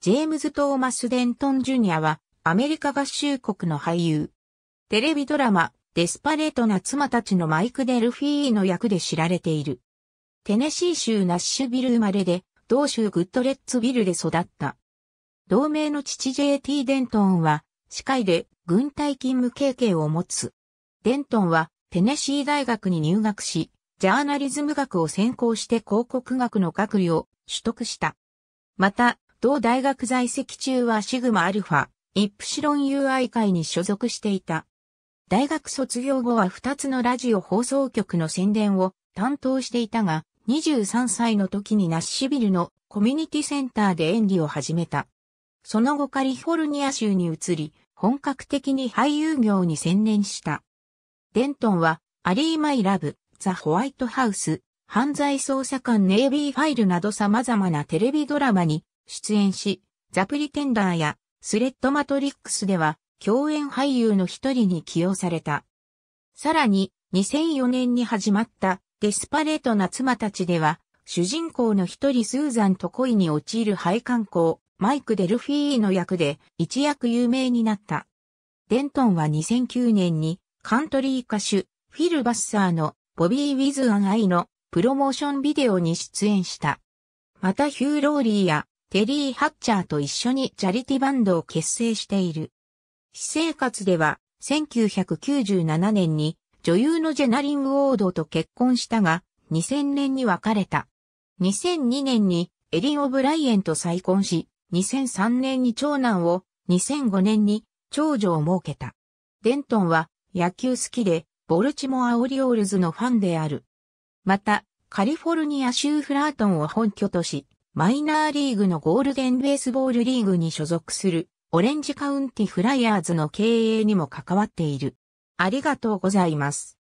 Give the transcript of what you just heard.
ジェームズ・トーマス・デントン・ジュニアは、アメリカ合衆国の俳優。テレビドラマ、デスパレートな妻たちのマイク・デルフィーの役で知られている。テネシー州ナッシュビル生まれで、同州グッドレッツビルで育った。同盟の父 JT デントンは、司会で軍隊勤務経験を持つ。デントンは、テネシー大学に入学し、ジャーナリズム学を専攻して広告学の学位を取得した。また、同大学在籍中はシグマアルファ、イプシロン UI 会に所属していた。大学卒業後は2つのラジオ放送局の宣伝を担当していたが、23歳の時にナッシビルのコミュニティセンターで演技を始めた。その後カリフォルニア州に移り、本格的に俳優業に専念した。デントンは、アリー・マイ・ラブ、ザ・ホワイトハウス、犯罪捜査官ネイビーファイルなど様々なテレビドラマに出演し、ザ・プリテンダーやスレッド・マトリックスでは共演俳優の一人に起用された。さらに、2004年に始まったデスパレートな妻たちでは、主人公の一人スーザンと恋に陥る配管工、マイク・デルフィーの役で一躍有名になった。デントンは2009年にカントリー歌手フィル・バッサーのボビー・ウィズ・アン・アイのプロモーションビデオに出演した。またヒュー・ローリーやテリー・ハッチャーと一緒にチャリティバンドを結成している。私生活では、1997年に女優のジェナリン・ウォードと結婚したが、2000年に別れた。2002年にエリン・オブライエンと再婚し、2003年に長男を、2005年に長女を設けた。デントンは野球好きで、ボルチモア・オリオールズのファンである。また、カリフォルニア州フラートンを本拠とし、マイナーリーグのゴールデンベースボールリーグに所属するオレンジカウンティフライヤーズの経営にも関わっている。ありがとうございます。